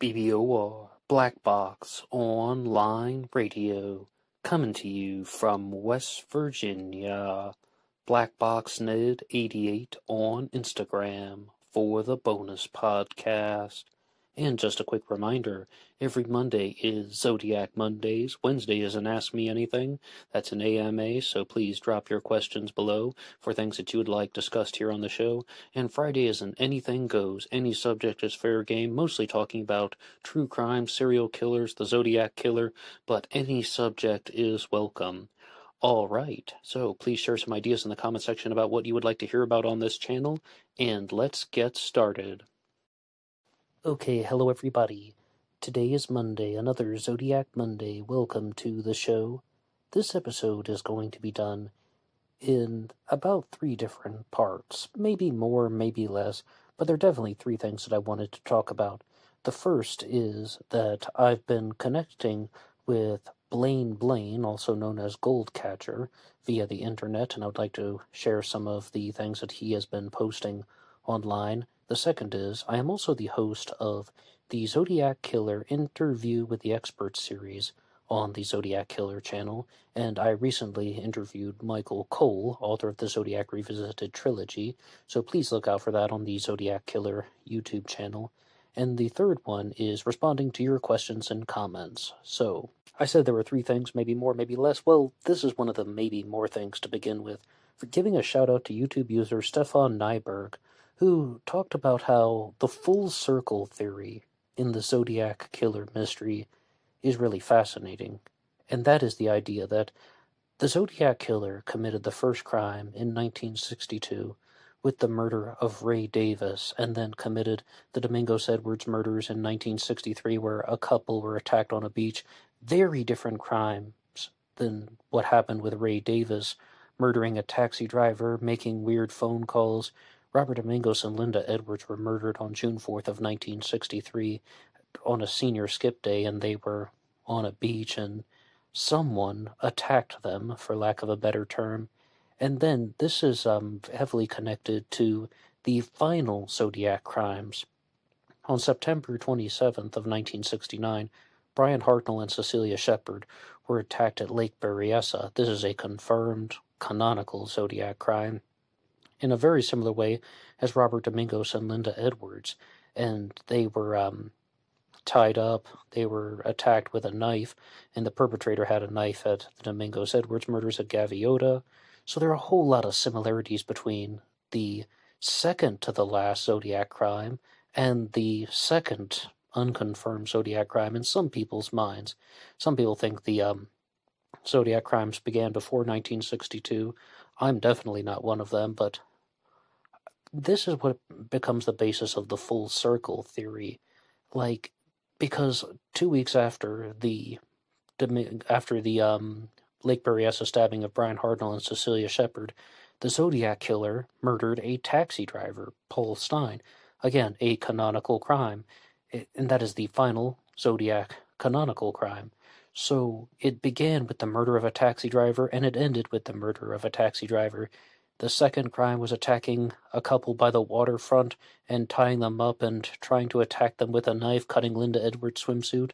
BBOR Black Box Online Radio, coming to you from West Virginia. Black Box Ned 88 on Instagram for the bonus podcast. And just a quick reminder every Monday is Zodiac Mondays. Wednesday is an Ask Me Anything. That's an AMA, so please drop your questions below for things that you would like discussed here on the show. And Friday is an Anything Goes. Any subject is fair game, mostly talking about true crime, serial killers, the Zodiac Killer, but any subject is welcome. All right, so please share some ideas in the comment section about what you would like to hear about on this channel, and let's get started. Okay, hello everybody. Today is Monday, another Zodiac Monday. Welcome to the show. This episode is going to be done in about three different parts, maybe more, maybe less, but there are definitely three things that I wanted to talk about. The first is that I've been connecting with Blaine Blaine, also known as Goldcatcher, via the internet, and I would like to share some of the things that he has been posting online. The second is I am also the host of the Zodiac Killer Interview with the Experts series on the Zodiac Killer channel, and I recently interviewed Michael Cole, author of the Zodiac Revisited trilogy, so please look out for that on the Zodiac Killer YouTube channel. And the third one is responding to your questions and comments. So, I said there were three things, maybe more, maybe less. Well, this is one of the maybe more things to begin with. For giving a shout out to YouTube user Stefan Nyberg, who talked about how the full circle theory in the Zodiac Killer mystery is really fascinating. And that is the idea that the Zodiac Killer committed the first crime in 1962 with the murder of Ray Davis and then committed the Domingos Edwards murders in 1963, where a couple were attacked on a beach. Very different crimes than what happened with Ray Davis, murdering a taxi driver, making weird phone calls, Robert Domingos and Linda Edwards were murdered on June 4th of 1963 on a senior skip day, and they were on a beach, and someone attacked them, for lack of a better term. And then this is um, heavily connected to the final Zodiac crimes. On September 27th of 1969, Brian Hartnell and Cecilia Shepard were attacked at Lake Berryessa. This is a confirmed canonical Zodiac crime in a very similar way as Robert Domingos and Linda Edwards, and they were um, tied up. They were attacked with a knife, and the perpetrator had a knife at the Domingos Edwards murders at Gaviota. So there are a whole lot of similarities between the second to the last Zodiac crime and the second unconfirmed Zodiac crime in some people's minds. Some people think the um, Zodiac crimes began before 1962. I'm definitely not one of them, but this is what becomes the basis of the full circle theory. Like, because two weeks after the after the um, Lake Berryessa stabbing of Brian Hardnell and Cecilia Shepard, the Zodiac killer murdered a taxi driver, Paul Stein. Again, a canonical crime, and that is the final Zodiac canonical crime. So it began with the murder of a taxi driver and it ended with the murder of a taxi driver. The second crime was attacking a couple by the waterfront and tying them up and trying to attack them with a knife, cutting Linda Edwards' swimsuit.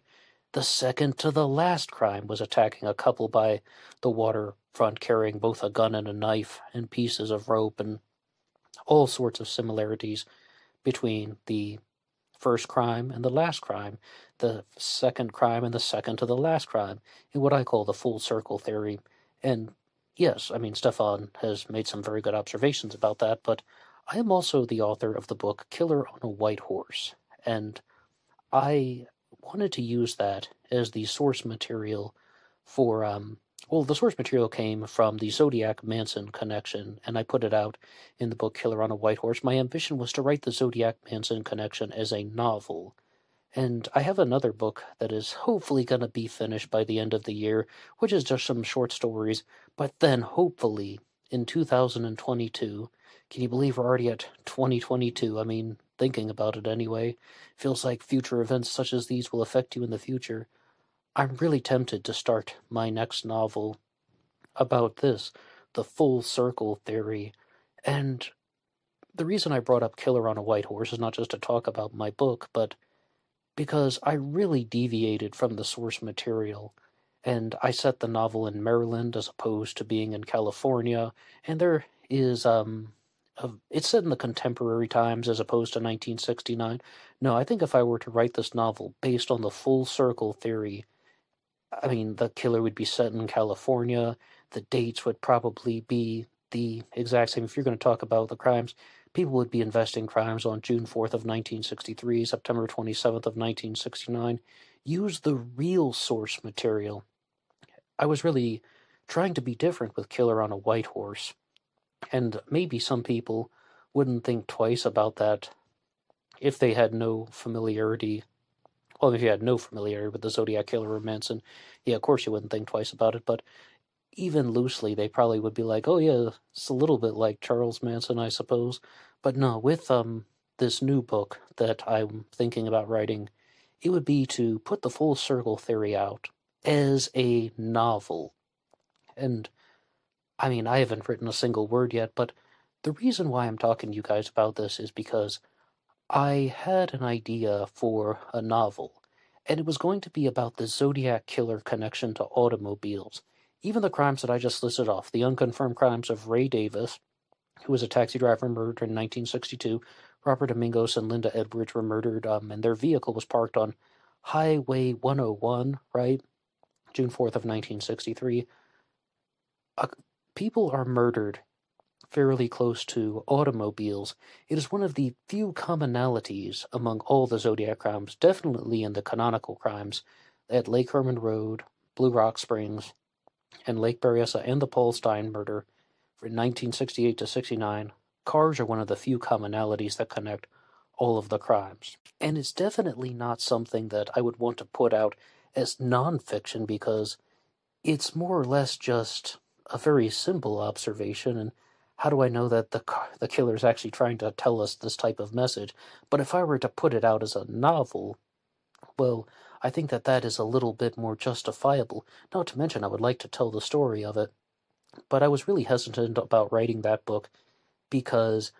The second to the last crime was attacking a couple by the waterfront carrying both a gun and a knife and pieces of rope and all sorts of similarities between the first crime and the last crime, the second crime and the second to the last crime, in what I call the full circle theory. And yes, I mean, Stefan has made some very good observations about that, but I am also the author of the book Killer on a White Horse, and I wanted to use that as the source material for, um, well, the source material came from the Zodiac Manson connection, and I put it out in the book Killer on a White Horse. My ambition was to write the Zodiac Manson connection as a novel and I have another book that is hopefully going to be finished by the end of the year, which is just some short stories. But then, hopefully, in 2022, can you believe we're already at 2022? I mean, thinking about it anyway, feels like future events such as these will affect you in the future. I'm really tempted to start my next novel about this, the full circle theory. And the reason I brought up Killer on a White Horse is not just to talk about my book, but because I really deviated from the source material. And I set the novel in Maryland as opposed to being in California. And there is, um, a, it's set in the contemporary times as opposed to 1969. No, I think if I were to write this novel based on the full circle theory, I mean, the killer would be set in California. The dates would probably be the exact same. If you're going to talk about the crimes, people would be investing crimes on June 4th of 1963, September 27th of 1969. Use the real source material. I was really trying to be different with Killer on a White Horse, and maybe some people wouldn't think twice about that if they had no familiarity. Well, if you had no familiarity with the Zodiac Killer or Manson, yeah, of course you wouldn't think twice about it, but even loosely, they probably would be like, oh, yeah, it's a little bit like Charles Manson, I suppose. But no, with um, this new book that I'm thinking about writing, it would be to put the full circle theory out as a novel. And I mean, I haven't written a single word yet, but the reason why I'm talking to you guys about this is because I had an idea for a novel, and it was going to be about the Zodiac Killer connection to automobiles even the crimes that I just listed off, the unconfirmed crimes of Ray Davis, who was a taxi driver murdered in 1962, Robert Domingos and Linda Edwards were murdered, um, and their vehicle was parked on Highway 101, right? June 4th of 1963. Uh, people are murdered fairly close to automobiles. It is one of the few commonalities among all the Zodiac crimes, definitely in the canonical crimes, at Lake Herman Road, Blue Rock Springs, and Lake Berryessa and the Polstein murder from 1968 to 69, cars are one of the few commonalities that connect all of the crimes. And it's definitely not something that I would want to put out as nonfiction because it's more or less just a very simple observation and how do I know that the the killer is actually trying to tell us this type of message? But if I were to put it out as a novel, well, I think that that is a little bit more justifiable, not to mention I would like to tell the story of it. But I was really hesitant about writing that book because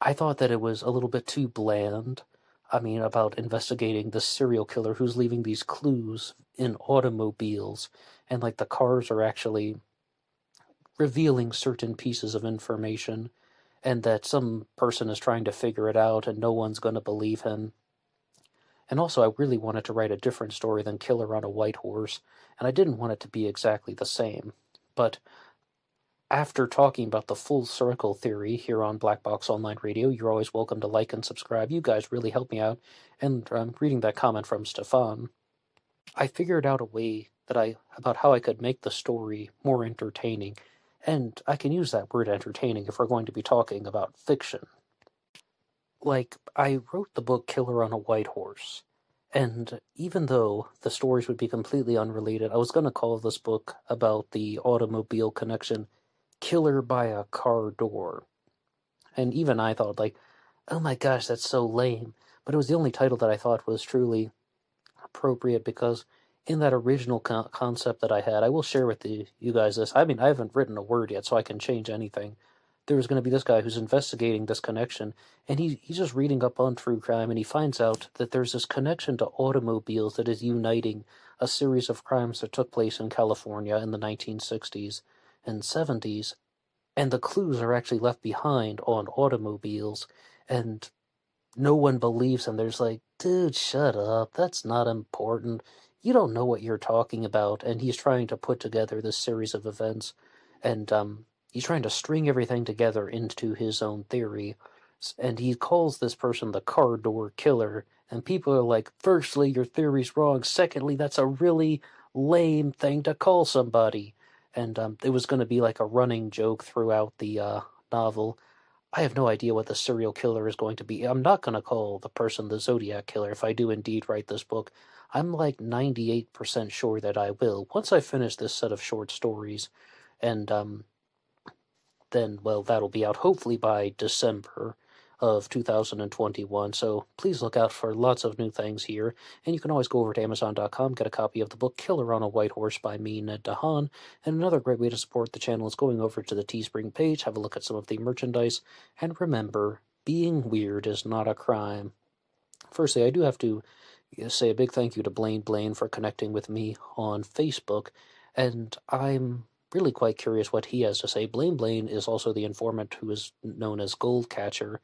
I thought that it was a little bit too bland. I mean, about investigating the serial killer who's leaving these clues in automobiles, and like the cars are actually revealing certain pieces of information, and that some person is trying to figure it out and no one's going to believe him. And also, I really wanted to write a different story than Killer on a White Horse, and I didn't want it to be exactly the same. But after talking about the full circle theory here on Black Box Online Radio, you're always welcome to like and subscribe. You guys really help me out. And I'm reading that comment from Stefan. I figured out a way that I about how I could make the story more entertaining. And I can use that word entertaining if we're going to be talking about fiction like, I wrote the book Killer on a White Horse. And even though the stories would be completely unrelated, I was going to call this book about the automobile connection Killer by a Car Door. And even I thought, like, oh my gosh, that's so lame. But it was the only title that I thought was truly appropriate because in that original concept that I had, I will share with the, you guys this. I mean, I haven't written a word yet, so I can change anything there was going to be this guy who's investigating this connection, and he, he's just reading up on true crime, and he finds out that there's this connection to automobiles that is uniting a series of crimes that took place in California in the 1960s and 70s, and the clues are actually left behind on automobiles, and no one believes him. There's like, dude, shut up. That's not important. You don't know what you're talking about. And he's trying to put together this series of events. And um, he's trying to string everything together into his own theory and he calls this person the car door killer and people are like firstly your theory's wrong secondly that's a really lame thing to call somebody and um, it was going to be like a running joke throughout the uh, novel i have no idea what the serial killer is going to be i'm not going to call the person the zodiac killer if i do indeed write this book i'm like 98% sure that i will once i finish this set of short stories and um, then, well, that'll be out hopefully by December of 2021. So please look out for lots of new things here. And you can always go over to Amazon.com, get a copy of the book Killer on a White Horse by me, Ned DeHaan. And another great way to support the channel is going over to the Teespring page, have a look at some of the merchandise, and remember, being weird is not a crime. Firstly, I do have to uh, say a big thank you to Blaine Blaine for connecting with me on Facebook. And I'm really quite curious what he has to say. Blaine Blaine is also the informant who is known as Goldcatcher,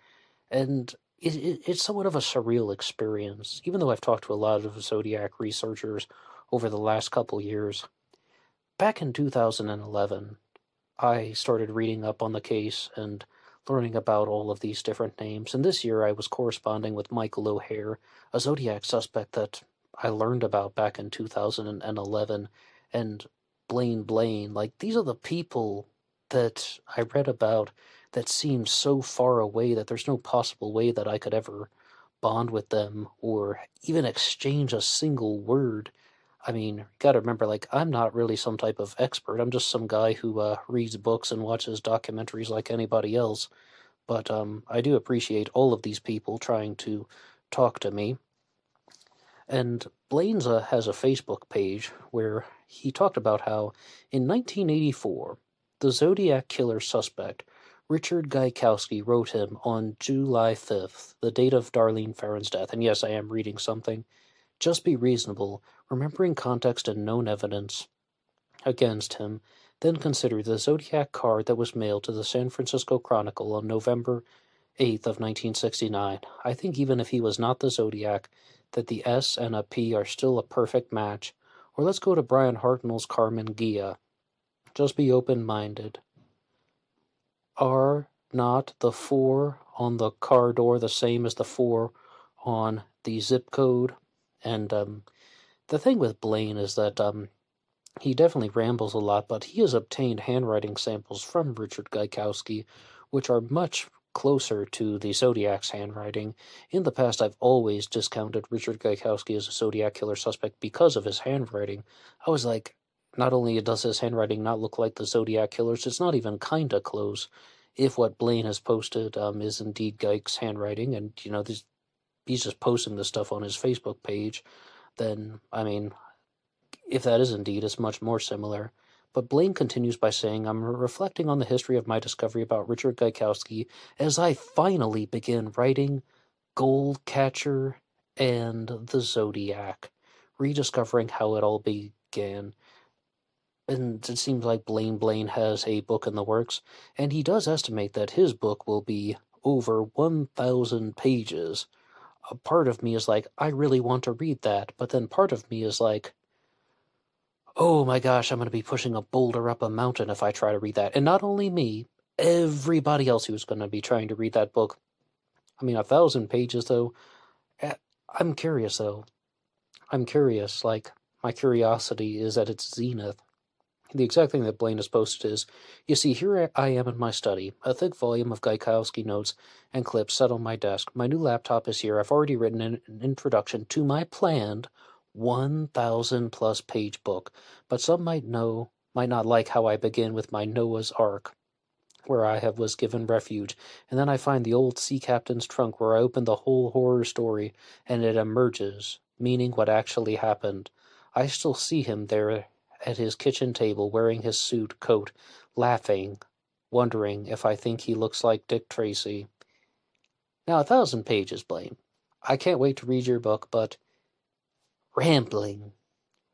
and it, it, it's somewhat of a surreal experience, even though I've talked to a lot of Zodiac researchers over the last couple years. Back in 2011, I started reading up on the case and learning about all of these different names, and this year I was corresponding with Michael O'Hare, a Zodiac suspect that I learned about back in 2011, and Blaine Blaine. Like, these are the people that I read about that seem so far away that there's no possible way that I could ever bond with them or even exchange a single word. I mean, got to remember, like, I'm not really some type of expert. I'm just some guy who uh, reads books and watches documentaries like anybody else. But um, I do appreciate all of these people trying to talk to me. And Blaineza has a Facebook page where he talked about how in 1984, the Zodiac killer suspect, Richard Gaikowski, wrote him on July 5th, the date of Darlene Farron's death. And yes, I am reading something. Just be reasonable, remembering context and known evidence against him, then consider the Zodiac card that was mailed to the San Francisco Chronicle on November 8th of 1969. I think even if he was not the Zodiac, that the S and a P are still a perfect match, or let's go to Brian Hartnell's Carmen Gia. Just be open minded. Are not the four on the car door the same as the four on the zip code? And um, the thing with Blaine is that um, he definitely rambles a lot, but he has obtained handwriting samples from Richard Gaikowski, which are much closer to the Zodiac's handwriting. In the past, I've always discounted Richard Gaikowski as a Zodiac killer suspect because of his handwriting. I was like, not only does his handwriting not look like the Zodiac killer's, it's not even kinda close. If what Blaine has posted um, is indeed Geik's handwriting, and you know this, he's just posting this stuff on his Facebook page, then I mean, if that is indeed, it's much more similar. But Blaine continues by saying, I'm reflecting on the history of my discovery about Richard Gaikowski as I finally begin writing Goldcatcher and the Zodiac, rediscovering how it all began. And it seems like Blaine Blaine has a book in the works, and he does estimate that his book will be over 1,000 pages. A part of me is like, I really want to read that, but then part of me is like, oh my gosh, I'm going to be pushing a boulder up a mountain if I try to read that. And not only me, everybody else who's going to be trying to read that book. I mean, a thousand pages, though. Eh, I'm curious, though. I'm curious. Like, my curiosity is at its zenith. The exact thing that Blaine has posted is You see, here I am in my study. A thick volume of Gaikowski notes and clips set on my desk. My new laptop is here. I've already written an introduction to my planned 1,000 plus page book, but some might know might not like how I begin with my Noah's Ark, where I have was given refuge, and then I find the old sea captain's trunk where I open the whole horror story, and it emerges, meaning what actually happened. I still see him there at his kitchen table wearing his suit coat, laughing, wondering if I think he looks like Dick Tracy. Now a thousand pages, Blaine. I can't wait to read your book, but rambling,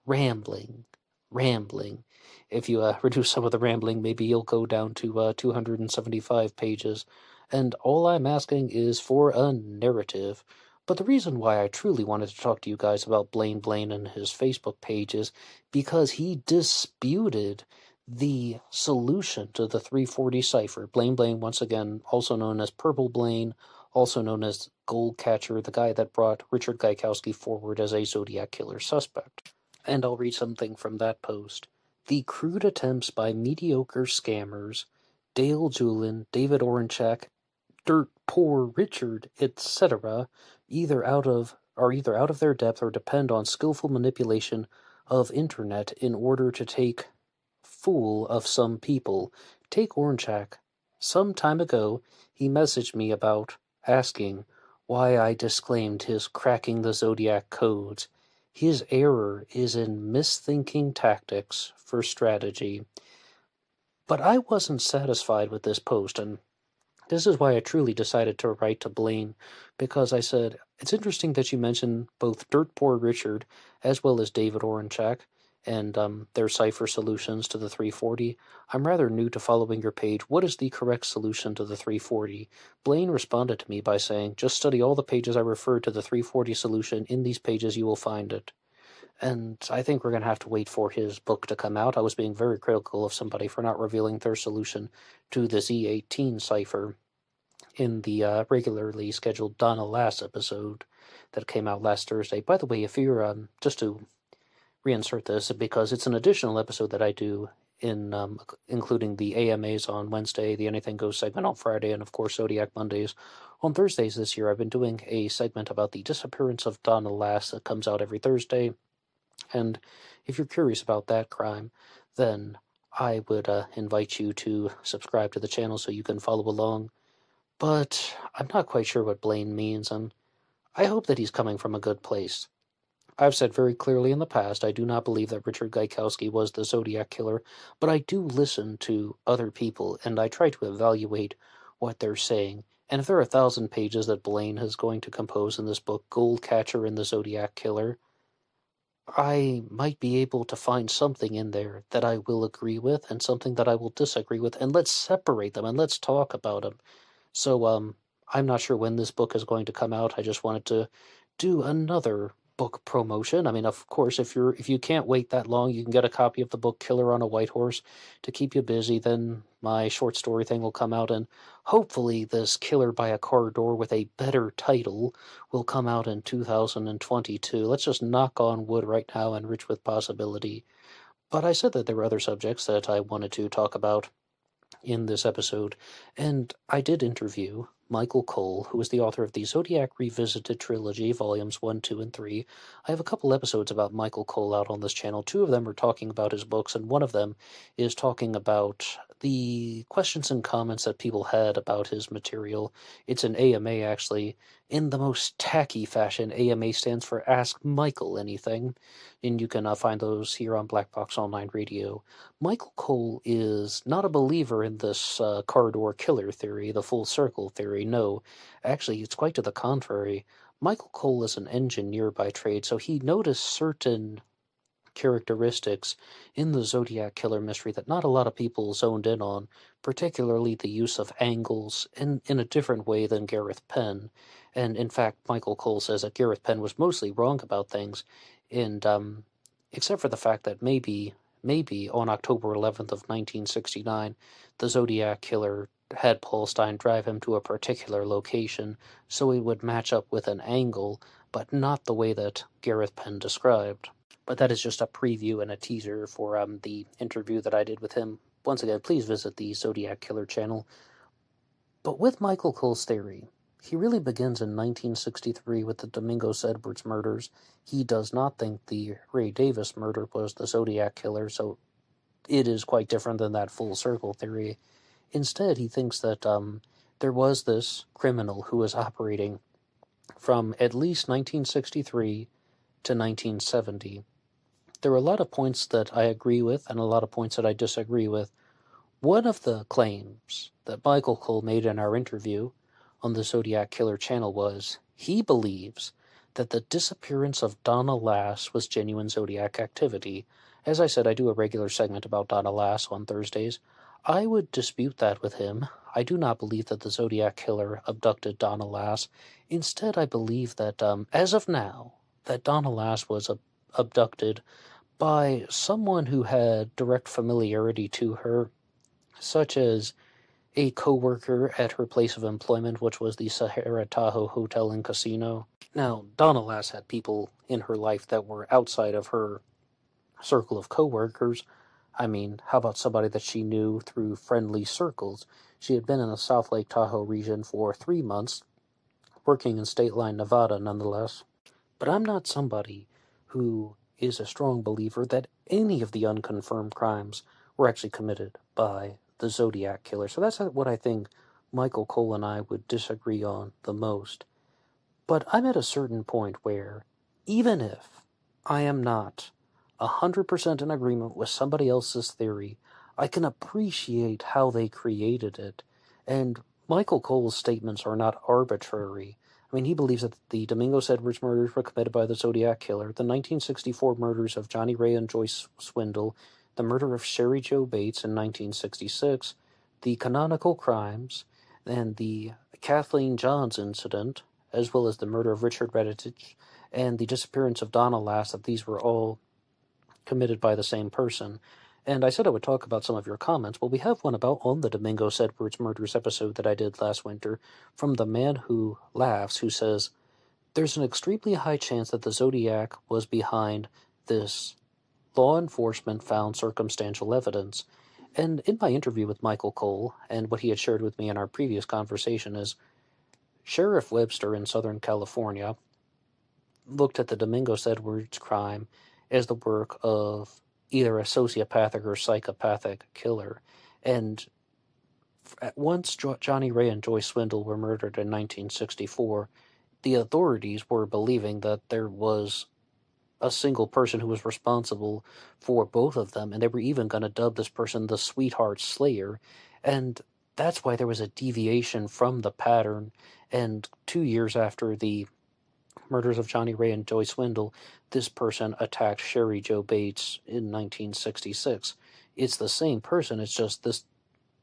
rambling, rambling. If you uh, reduce some of the rambling, maybe you'll go down to uh, 275 pages. And all I'm asking is for a narrative. But the reason why I truly wanted to talk to you guys about Blaine Blaine and his Facebook page is because he disputed the solution to the 340 cipher. Blaine Blaine, once again, also known as Purple Blaine, also known as Catcher, the guy that brought Richard Gaikowski forward as a Zodiac killer suspect. And I'll read something from that post. The crude attempts by mediocre scammers, Dale Julin, David Orenchak, Dirt Poor Richard, etc., either out of are either out of their depth or depend on skillful manipulation of internet in order to take fool of some people. Take Orenchak. Some time ago, he messaged me about asking why I disclaimed his cracking the Zodiac codes. His error is in misthinking tactics for strategy. But I wasn't satisfied with this post, and this is why I truly decided to write to Blaine, because I said, It's interesting that you mention both Dirt Poor Richard as well as David Orenchak and um, their cipher solutions to the 340. I'm rather new to following your page. What is the correct solution to the 340? Blaine responded to me by saying, Just study all the pages I refer to the 340 solution. In these pages, you will find it. And I think we're going to have to wait for his book to come out. I was being very critical of somebody for not revealing their solution to the Z18 cipher in the uh, regularly scheduled Donna Lass episode that came out last Thursday. By the way, if you're um, just to reinsert this because it's an additional episode that I do in um, including the AMAs on Wednesday, the Anything Goes segment on Friday, and of course Zodiac Mondays. On Thursdays this year, I've been doing a segment about the disappearance of Donna Lass that comes out every Thursday. And if you're curious about that crime, then I would uh, invite you to subscribe to the channel so you can follow along. But I'm not quite sure what Blaine means, and I hope that he's coming from a good place. I've said very clearly in the past I do not believe that Richard Gaikowski was the Zodiac killer, but I do listen to other people and I try to evaluate what they're saying. And if there are a thousand pages that Blaine is going to compose in this book, Goldcatcher and the Zodiac Killer, I might be able to find something in there that I will agree with and something that I will disagree with, and let's separate them and let's talk about them. So, um, I'm not sure when this book is going to come out. I just wanted to do another book promotion. I mean, of course, if you're if you can't wait that long, you can get a copy of the book Killer on a White Horse to keep you busy. Then my short story thing will come out, and hopefully, this Killer by a Car Door with a better title will come out in 2022. Let's just knock on wood right now and rich with possibility. But I said that there were other subjects that I wanted to talk about in this episode, and I did interview Michael Cole, who is the author of the Zodiac Revisited trilogy, volumes 1, 2, and 3. I have a couple episodes about Michael Cole out on this channel. Two of them are talking about his books, and one of them is talking about the questions and comments that people had about his material. It's an AMA, actually, in the most tacky fashion. AMA stands for Ask Michael Anything, and you can uh, find those here on Black Box Online Radio. Michael Cole is not a believer in this uh, corridor killer theory, the full circle theory no. Actually, it's quite to the contrary. Michael Cole is an engineer by trade, so he noticed certain characteristics in the Zodiac Killer mystery that not a lot of people zoned in on, particularly the use of angles in, in a different way than Gareth Penn. And in fact, Michael Cole says that Gareth Penn was mostly wrong about things, and um, except for the fact that maybe, maybe on October 11th of 1969, the Zodiac Killer had Polstein drive him to a particular location so he would match up with an angle, but not the way that Gareth Penn described. But that is just a preview and a teaser for um, the interview that I did with him. Once again, please visit the Zodiac Killer channel. But with Michael Cole's theory, he really begins in 1963 with the Domingos Edwards murders. He does not think the Ray Davis murder was the Zodiac Killer, so it is quite different than that full circle theory. Instead, he thinks that um, there was this criminal who was operating from at least 1963 to 1970. There are a lot of points that I agree with and a lot of points that I disagree with. One of the claims that Michael Cole made in our interview on the Zodiac Killer channel was he believes that the disappearance of Donna Lass was genuine Zodiac activity. As I said, I do a regular segment about Donna Lass on Thursdays. I would dispute that with him. I do not believe that the Zodiac killer abducted Donna Lass. Instead, I believe that, um, as of now, that Donna Lass was ab- abducted by someone who had direct familiarity to her, such as a co-worker at her place of employment, which was the Sahara Tahoe Hotel and Casino. Now, Donna Lass had people in her life that were outside of her circle of co-workers, I mean, how about somebody that she knew through friendly circles? She had been in the South Lake Tahoe region for three months, working in state line Nevada nonetheless. But I'm not somebody who is a strong believer that any of the unconfirmed crimes were actually committed by the Zodiac killer. So that's what I think Michael Cole and I would disagree on the most. But I'm at a certain point where, even if I am not 100% in agreement with somebody else's theory. I can appreciate how they created it. And Michael Cole's statements are not arbitrary. I mean, he believes that the Domingos Edwards murders were committed by the Zodiac Killer, the 1964 murders of Johnny Ray and Joyce Swindle, the murder of Sherry Joe Bates in 1966, the canonical crimes, and the Kathleen Johns incident, as well as the murder of Richard Redditch and the disappearance of Donna Lass, that these were all committed by the same person. And I said I would talk about some of your comments. Well, we have one about on the Domingo Edwards murders episode that I did last winter from the man who laughs, who says, There's an extremely high chance that the Zodiac was behind this. Law enforcement found circumstantial evidence. And in my interview with Michael Cole, and what he had shared with me in our previous conversation, is Sheriff Webster in Southern California looked at the Domingos Edwards crime as the work of either a sociopathic or psychopathic killer. And at once Johnny Ray and Joyce Swindle were murdered in 1964, the authorities were believing that there was a single person who was responsible for both of them, and they were even going to dub this person the Sweetheart Slayer. And that's why there was a deviation from the pattern. And two years after the murders of Johnny Ray and Joyce Swindle, this person attacked Sherry Joe Bates in 1966. It's the same person, it's just this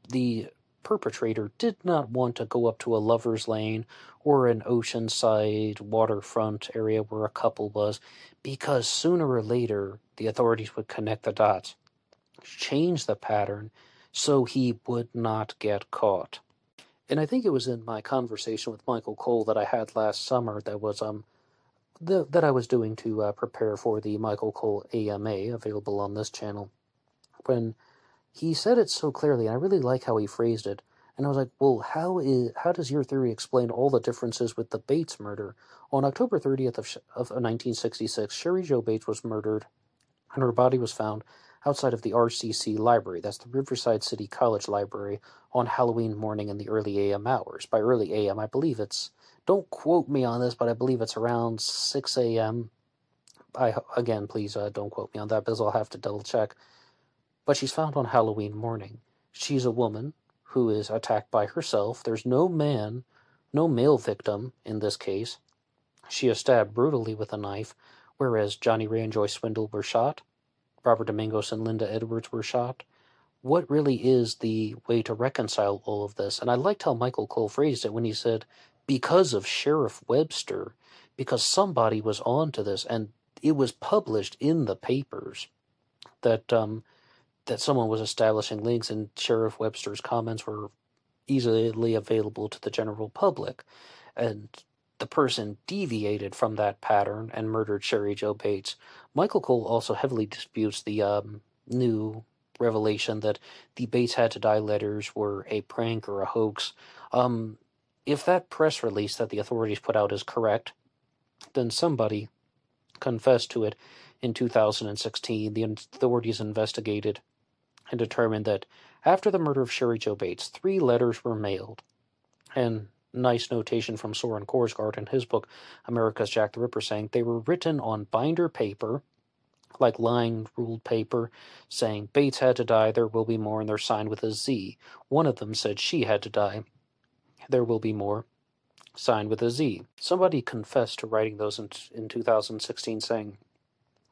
the perpetrator did not want to go up to a lover's lane or an oceanside waterfront area where a couple was because sooner or later the authorities would connect the dots, change the pattern so he would not get caught. And I think it was in my conversation with Michael Cole that I had last summer that was um the, that I was doing to uh, prepare for the Michael Cole AMA available on this channel. When he said it so clearly, and I really like how he phrased it, and I was like, well, how is how does your theory explain all the differences with the Bates murder? On October 30th of, of 1966, uh, Sherry Jo Bates was murdered, and her body was found outside of the RCC Library, that's the Riverside City College Library, on Halloween morning in the early AM hours. By early AM, I believe it's don't quote me on this, but I believe it's around 6 a.m. I again, please uh, don't quote me on that because I'll have to double check. But she's found on Halloween morning. She's a woman who is attacked by herself. There's no man, no male victim in this case. She is stabbed brutally with a knife, whereas Johnny Ray and Joy Swindle were shot. Robert Domingos and Linda Edwards were shot. What really is the way to reconcile all of this? And I liked how Michael Cole phrased it when he said, because of Sheriff Webster, because somebody was on to this, and it was published in the papers that um, that someone was establishing links, and Sheriff Webster's comments were easily available to the general public, and the person deviated from that pattern and murdered Sherry Joe Bates. Michael Cole also heavily disputes the um, new revelation that the Bates had to die letters were a prank or a hoax. Um, if that press release that the authorities put out is correct, then somebody confessed to it in 2016. The authorities investigated and determined that after the murder of Sherry Joe Bates, three letters were mailed. And nice notation from Soren Korsgaard in his book America's Jack the Ripper saying they were written on binder paper, like lined ruled paper, saying Bates had to die, there will be more, and they're signed with a Z. One of them said she had to die. There Will Be More, signed with a Z. Somebody confessed to writing those in, in 2016, saying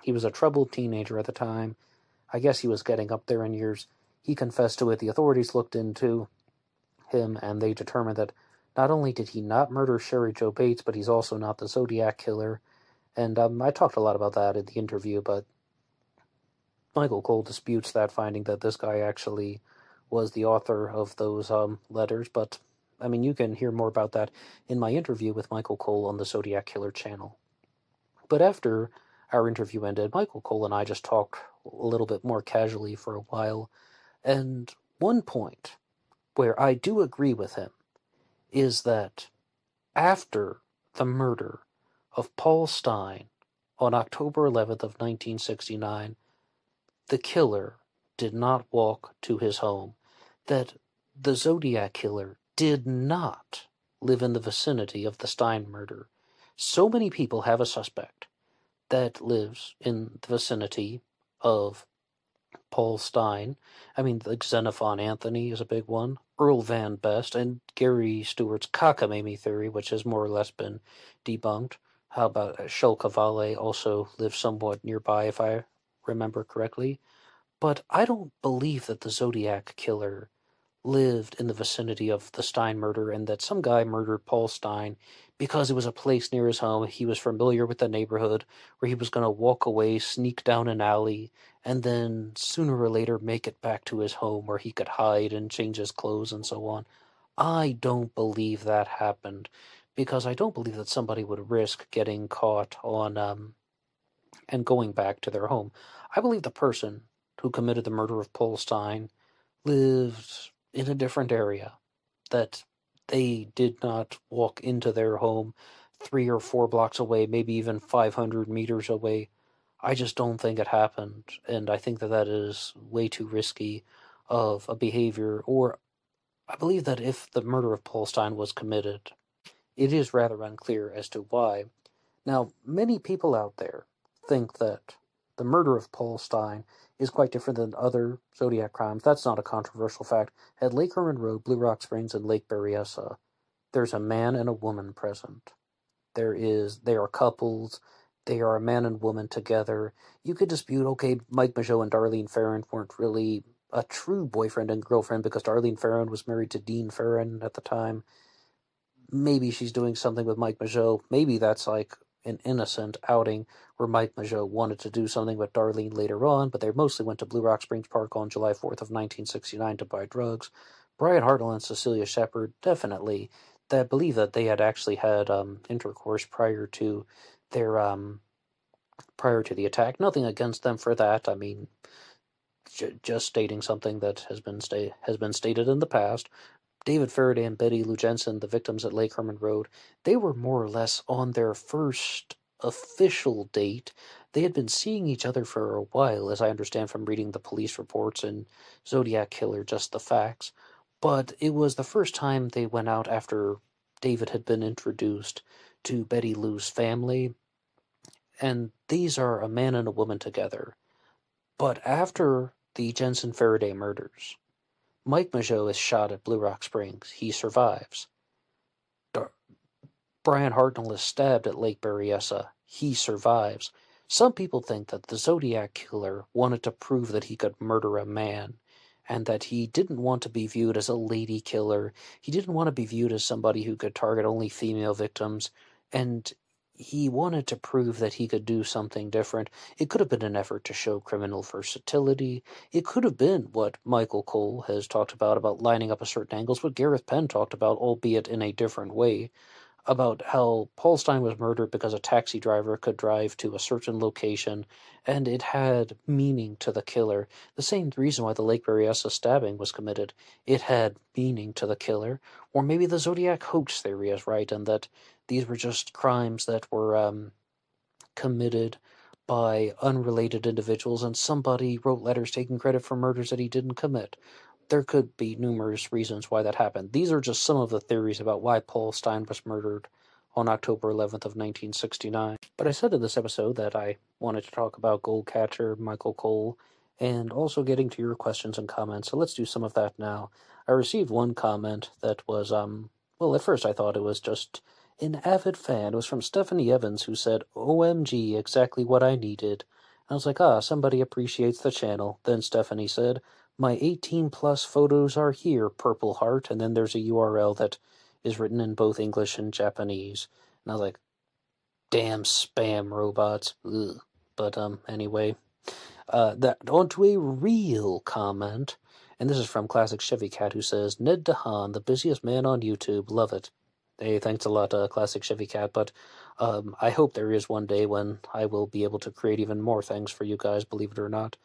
he was a troubled teenager at the time. I guess he was getting up there in years. He confessed to it. The authorities looked into him and they determined that not only did he not murder Sherry Joe Bates, but he's also not the Zodiac killer. And um, I talked a lot about that in the interview, but Michael Cole disputes that finding that this guy actually was the author of those um, letters, but I mean, you can hear more about that in my interview with Michael Cole on the Zodiac Killer channel. But after our interview ended, Michael Cole and I just talked a little bit more casually for a while. And one point where I do agree with him is that after the murder of Paul Stein on October 11th of 1969, the killer did not walk to his home, that the Zodiac killer did not live in the vicinity of the Stein murder. So many people have a suspect that lives in the vicinity of Paul Stein. I mean, like Xenophon Anthony is a big one, Earl Van Best, and Gary Stewart's cockamamie theory, which has more or less been debunked. How about uh, Shel Cavale also lives somewhat nearby, if I remember correctly. But I don't believe that the Zodiac Killer lived in the vicinity of the Stein murder and that some guy murdered Paul Stein because it was a place near his home. He was familiar with the neighborhood where he was going to walk away, sneak down an alley, and then sooner or later make it back to his home where he could hide and change his clothes and so on. I don't believe that happened because I don't believe that somebody would risk getting caught on um, and going back to their home. I believe the person who committed the murder of Paul Stein lived in a different area that they did not walk into their home three or four blocks away, maybe even 500 meters away. I just don't think it happened. And I think that that is way too risky of a behavior. Or I believe that if the murder of Paul Stein was committed, it is rather unclear as to why. Now, many people out there think that the murder of Paul Stein is quite different than other Zodiac crimes. That's not a controversial fact. At Lake Herman Road, Blue Rock Springs, and Lake Berryessa, there's a man and a woman present. There is, they are couples, they are a man and woman together. You could dispute, okay, Mike Majot and Darlene Farron weren't really a true boyfriend and girlfriend because Darlene Farron was married to Dean Farron at the time. Maybe she's doing something with Mike Majot. Maybe that's like an innocent outing where Mike Majot wanted to do something with Darlene later on, but they mostly went to Blue Rock Springs Park on July 4th of 1969 to buy drugs. Brian Hartle and Cecilia Shepard definitely that believe that they had actually had um, intercourse prior to their um, prior to the attack. Nothing against them for that. I mean, j- just stating something that has been sta- has been stated in the past. David Faraday and Betty Lou Jensen, the victims at Lake Herman Road, they were more or less on their first official date. They had been seeing each other for a while, as I understand from reading the police reports and Zodiac Killer, just the facts. But it was the first time they went out after David had been introduced to Betty Lou's family. And these are a man and a woman together. But after the Jensen Faraday murders, Mike Majot is shot at Blue Rock Springs. He survives. Brian Hartnell is stabbed at Lake Berryessa. He survives. Some people think that the Zodiac Killer wanted to prove that he could murder a man and that he didn't want to be viewed as a lady killer. He didn't want to be viewed as somebody who could target only female victims. And he wanted to prove that he could do something different. It could have been an effort to show criminal versatility. It could have been what Michael Cole has talked about, about lining up at certain angles, what Gareth Penn talked about, albeit in a different way about how Paulstein was murdered because a taxi driver could drive to a certain location and it had meaning to the killer. The same reason why the Lake Berryessa stabbing was committed. It had meaning to the killer. Or maybe the Zodiac hoax theory is right and that these were just crimes that were um, committed by unrelated individuals and somebody wrote letters taking credit for murders that he didn't commit there could be numerous reasons why that happened. These are just some of the theories about why Paul Stein was murdered on October 11th of 1969. But I said in this episode that I wanted to talk about Goldcatcher, Michael Cole, and also getting to your questions and comments. So let's do some of that now. I received one comment that was, um, well, at first I thought it was just an avid fan. It was from Stephanie Evans who said, "OMG, exactly what I needed." And I was like, ah, somebody appreciates the channel. Then Stephanie said, my 18 plus photos are here, Purple Heart. And then there's a URL that is written in both English and Japanese. And I was like, damn spam robots. Ugh. But um, anyway, uh, that onto a real comment. And this is from Classic Chevy Cat, who says, Ned DeHaan, the busiest man on YouTube, love it. Hey, thanks a lot, uh, Classic Chevy Cat. But um, I hope there is one day when I will be able to create even more things for you guys, believe it or not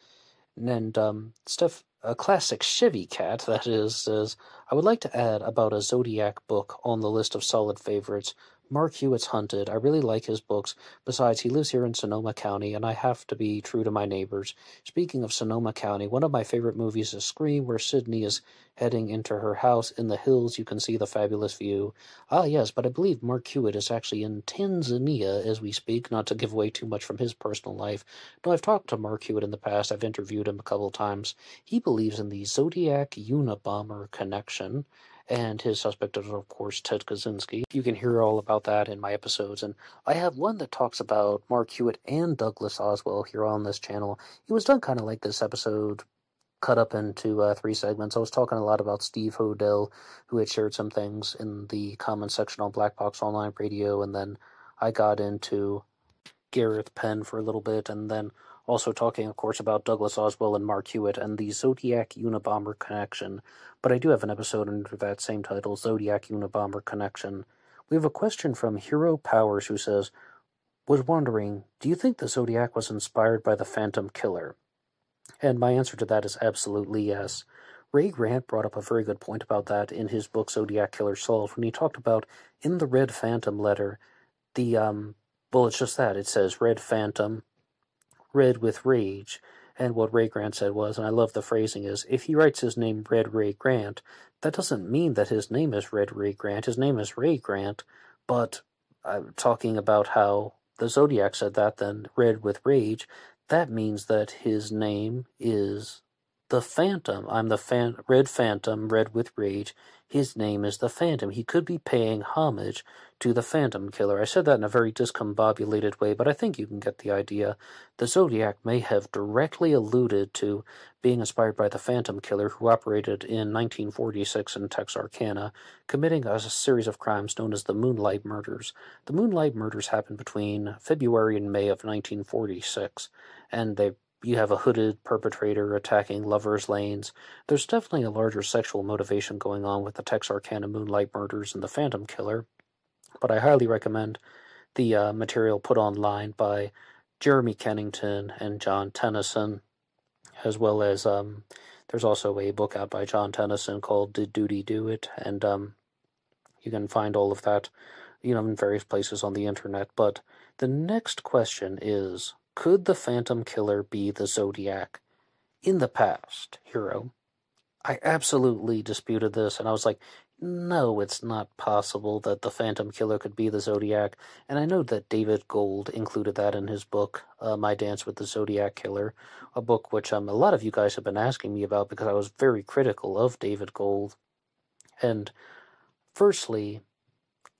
and um, stuff, a classic Chevy cat, that is, says, I would like to add about a Zodiac book on the list of solid favorites, Mark Hewitt's Hunted. I really like his books. Besides, he lives here in Sonoma County, and I have to be true to my neighbors. Speaking of Sonoma County, one of my favorite movies is Scream, where Sydney is heading into her house. In the hills, you can see the fabulous view. Ah, yes, but I believe Mark Hewitt is actually in Tanzania as we speak, not to give away too much from his personal life. Though I've talked to Mark Hewitt in the past, I've interviewed him a couple times. He believes in the Zodiac Unabomber connection and his suspect is of course Ted Kaczynski. You can hear all about that in my episodes, and I have one that talks about Mark Hewitt and Douglas Oswell here on this channel. It was done kind of like this episode, cut up into uh, three segments. I was talking a lot about Steve Hodell, who had shared some things in the comment section on Black Box Online Radio, and then I got into Gareth Penn for a little bit, and then also talking, of course, about Douglas Oswell and Mark Hewitt and the Zodiac Unabomber connection. But I do have an episode under that same title, Zodiac Unabomber Connection. We have a question from Hero Powers who says, Was wondering, do you think the Zodiac was inspired by the Phantom Killer? And my answer to that is absolutely yes. Ray Grant brought up a very good point about that in his book Zodiac Killer Solved when he talked about in the Red Phantom letter, the um well it's just that it says Red Phantom red with rage. And what Ray Grant said was, and I love the phrasing, is if he writes his name Red Ray Grant, that doesn't mean that his name is Red Ray Grant. His name is Ray Grant, but I'm talking about how the Zodiac said that, then Red with Rage, that means that his name is the Phantom. I'm the fan- Red Phantom, red with rage. His name is the Phantom. He could be paying homage to the Phantom Killer. I said that in a very discombobulated way, but I think you can get the idea. The Zodiac may have directly alluded to being inspired by the Phantom Killer, who operated in 1946 in Texarkana, committing a series of crimes known as the Moonlight Murders. The Moonlight Murders happened between February and May of 1946, and they you have a hooded perpetrator attacking lovers' lanes. There's definitely a larger sexual motivation going on with the Texarkana Moonlight Murders and the Phantom Killer, but I highly recommend the uh, material put online by Jeremy Kennington and John Tennyson, as well as um, there's also a book out by John Tennyson called Did Duty Do It? And um, you can find all of that, you know, in various places on the internet. But the next question is could the Phantom Killer be the Zodiac in the past hero? I absolutely disputed this, and I was like, no, it's not possible that the Phantom Killer could be the Zodiac. And I know that David Gold included that in his book, uh, My Dance with the Zodiac Killer, a book which um, a lot of you guys have been asking me about because I was very critical of David Gold. And firstly,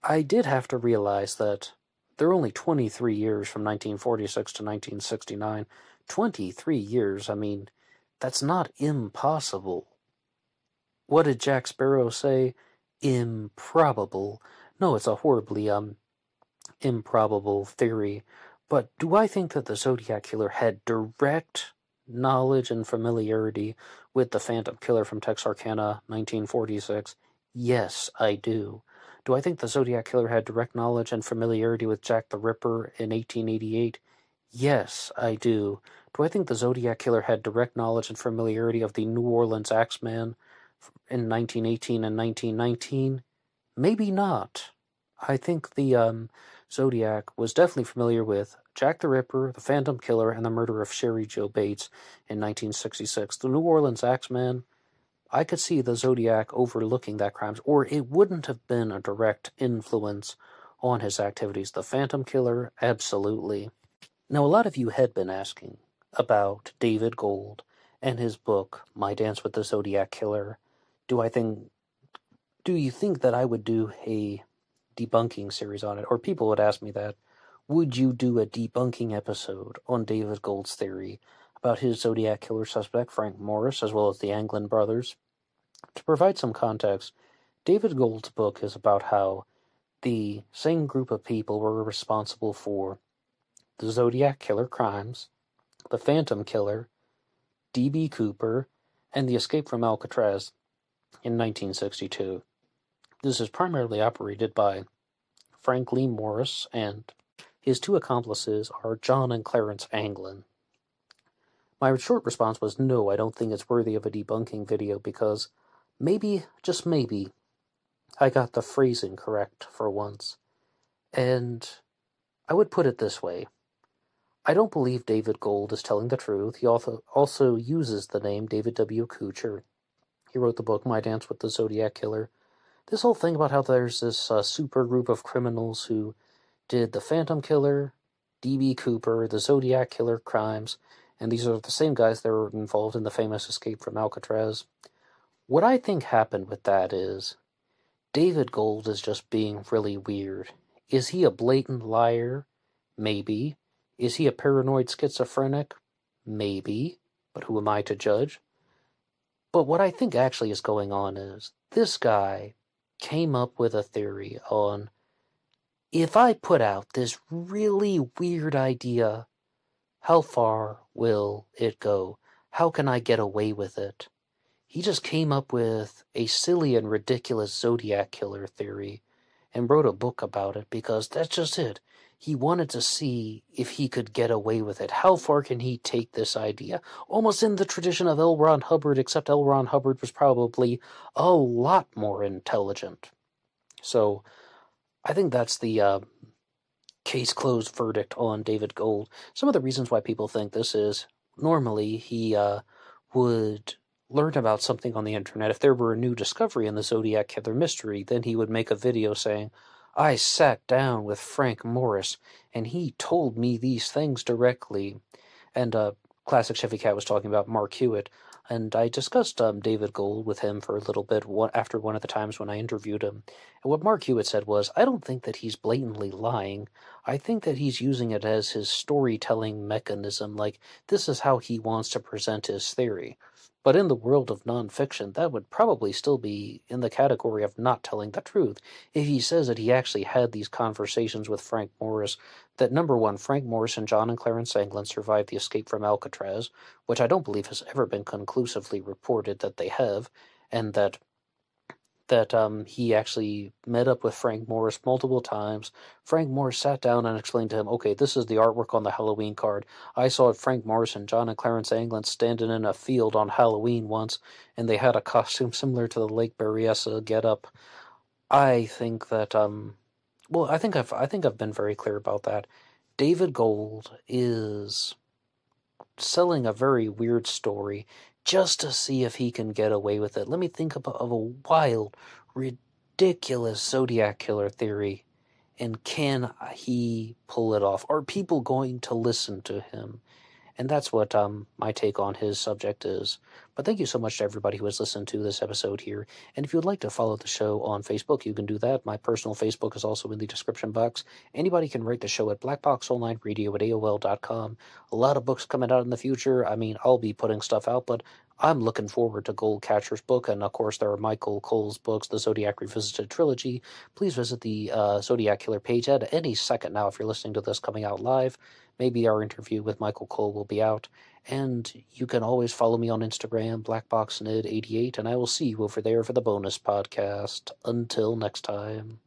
I did have to realize that they're only 23 years from 1946 to 1969. 23 years, I mean, that's not impossible. What did Jack Sparrow say? Improbable. No, it's a horribly, um, improbable theory. But do I think that the Zodiac Killer had direct knowledge and familiarity with the Phantom Killer from Texarkana, 1946? Yes, I do. Do I think the Zodiac Killer had direct knowledge and familiarity with Jack the Ripper in 1888? Yes, I do. Do I think the Zodiac Killer had direct knowledge and familiarity of the New Orleans Axeman in 1918 and 1919? Maybe not. I think the um, Zodiac was definitely familiar with Jack the Ripper, the Phantom Killer, and the murder of Sherry Joe Bates in 1966. The New Orleans Axeman I could see the Zodiac overlooking that crimes, or it wouldn't have been a direct influence on his activities. The Phantom Killer, absolutely. Now, a lot of you had been asking about David Gold and his book, My Dance with the Zodiac Killer. Do I think, do you think that I would do a debunking series on it? Or people would ask me that. Would you do a debunking episode on David Gold's theory about his Zodiac killer suspect, Frank Morris, as well as the Anglin brothers? To provide some context, David Gold's book is about how the same group of people were responsible for the Zodiac killer crimes, the Phantom killer, D.B. Cooper, and the escape from Alcatraz in 1962. This is primarily operated by Frank Lee Morris, and his two accomplices are John and Clarence Anglin. My short response was no, I don't think it's worthy of a debunking video because maybe, just maybe, I got the phrasing correct for once. And I would put it this way I don't believe David Gold is telling the truth. He also uses the name David W. Kucher. He wrote the book My Dance with the Zodiac Killer. This whole thing about how there's this uh, super group of criminals who did the Phantom Killer, D.B. Cooper, the Zodiac Killer crimes, and these are the same guys that were involved in the famous escape from Alcatraz. What I think happened with that is David Gold is just being really weird. Is he a blatant liar? Maybe. Is he a paranoid schizophrenic? Maybe. But who am I to judge? But what I think actually is going on is this guy came up with a theory on if I put out this really weird idea, how far will it go? How can I get away with it? He just came up with a silly and ridiculous Zodiac killer theory and wrote a book about it because that's just it. He wanted to see if he could get away with it. How far can he take this idea? Almost in the tradition of L. Ron Hubbard, except L. Ron Hubbard was probably a lot more intelligent. So I think that's the uh, case closed verdict on David Gold. Some of the reasons why people think this is normally he uh, would learn about something on the internet, if there were a new discovery in the Zodiac Killer mystery, then he would make a video saying, I sat down with Frank Morris and he told me these things directly. And uh, Classic Chevy Cat was talking about Mark Hewitt, and I discussed um, David Gold with him for a little bit after one of the times when I interviewed him. And what Mark Hewitt said was, I don't think that he's blatantly lying. I think that he's using it as his storytelling mechanism. Like, this is how he wants to present his theory. But in the world of nonfiction, that would probably still be in the category of not telling the truth if he says that he actually had these conversations with Frank Morris. That number one, Frank Morris and John and Clarence Anglin survived the escape from Alcatraz, which I don't believe has ever been conclusively reported that they have, and that that um, he actually met up with Frank Morris multiple times. Frank Morris sat down and explained to him, okay, this is the artwork on the Halloween card. I saw Frank Morris and John and Clarence Anglin standing in a field on Halloween once, and they had a costume similar to the Lake Berryessa getup. I think that, um, well, I think I've, I think I've been very clear about that. David Gold is selling a very weird story just to see if he can get away with it. Let me think of a wild, ridiculous Zodiac killer theory. And can he pull it off? Are people going to listen to him? And that's what um, my take on his subject is. But thank you so much to everybody who has listened to this episode here. And if you would like to follow the show on Facebook, you can do that. My personal Facebook is also in the description box. Anybody can rate the show at blackboxonlineradio at AOL.com. A lot of books coming out in the future. I mean, I'll be putting stuff out, but I'm looking forward to Goldcatcher's book, and of course, there are Michael Cole's books, the Zodiac Revisited trilogy. Please visit the uh, Zodiac Killer page at any second now if you're listening to this coming out live. Maybe our interview with Michael Cole will be out. And you can always follow me on Instagram, blackboxned 88 and I will see you over there for the bonus podcast. Until next time.